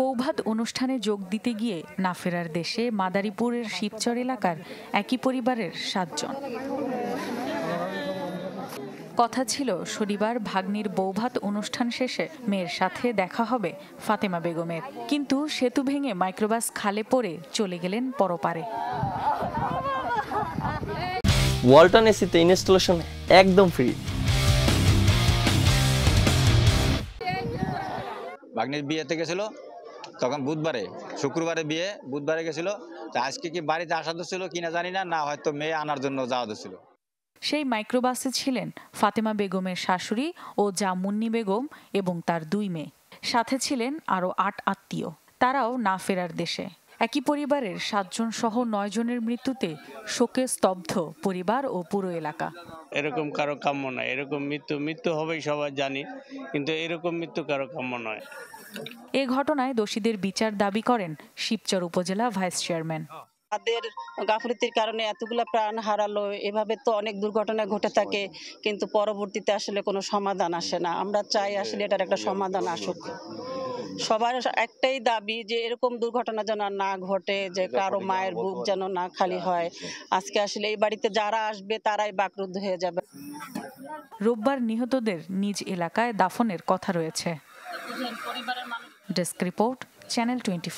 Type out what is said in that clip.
বৌভাত অনুষ্ঠানে যোগ দিতে গিয়ে নাফেরার দেশে মাদারীপুরের শিবচর এলাকার একই পরিবারের সাতজন কথা ছিল শনিবার ভাগ্নির বৌভাত অনুষ্ঠান শেষে মেয়ের সাথে দেখা হবে ফাতেমা বেগমের কিন্তু সেতু ভেঙে মাইক্রোবাস খালে পড়ে চলে গেলেন পরপারে ওয়ালটন এসিতে ইনস্টলেশন একদম ফ্রি ভাগ্নির বিয়েতে গেছিলো তখন বুধবারে শুক্রবারে বিয়ে বুধবারে গেছিলো তা আজকে কি বাড়িতে আসা ছিল কিনা জানি না না হয়তো মেয়ে আনার জন্য যাওয়া ছিল সেই মাইক্রোবাসে ছিলেন ফাতেমা বেগমের শাশুড়ি ও জামুন্নি বেগম এবং তার দুই মেয়ে সাথে ছিলেন আরও আট আত্মীয় তারাও না ফেরার দেশে একই পরিবারের সাতজন সহ নয়জনের মৃত্যুতে শোকে স্তব্ধ পরিবার ও পুরো এলাকা এরকম কারো কাম্য নয় এরকম মৃত্যু মৃত্যু হবেই সবাই জানি কিন্তু এরকম মৃত্যু কারো কাম্য নয় এ ঘটনায় দোষীদের বিচার দাবি করেন শিবচর উপজেলা ভাইস চেয়ারম্যান তাদের গাফলতির কারণে এতগুলো প্রাণ হারালো এভাবে তো অনেক দুর্ঘটনা ঘটে থাকে কিন্তু পরবর্তীতে আসলে কোনো সমাধান আসে না আমরা চাই আসলে এটার একটা সমাধান আসুক সবার একটাই দাবি যে এরকম দুর্ঘটনা যেন না ঘটে যে কারো মায়ের বুক যেন না খালি হ্যাঁ, হয় আজকে আসলে এই বাড়িতে যারা আসবে তারাই বাকরুদ্ধ হয়ে যাবে রোববার নিহতদের নিজ এলাকায় দাফনের কথা রয়েছে ডেস্ক রিপোর্ট চ্যানেল টোয়েন্টি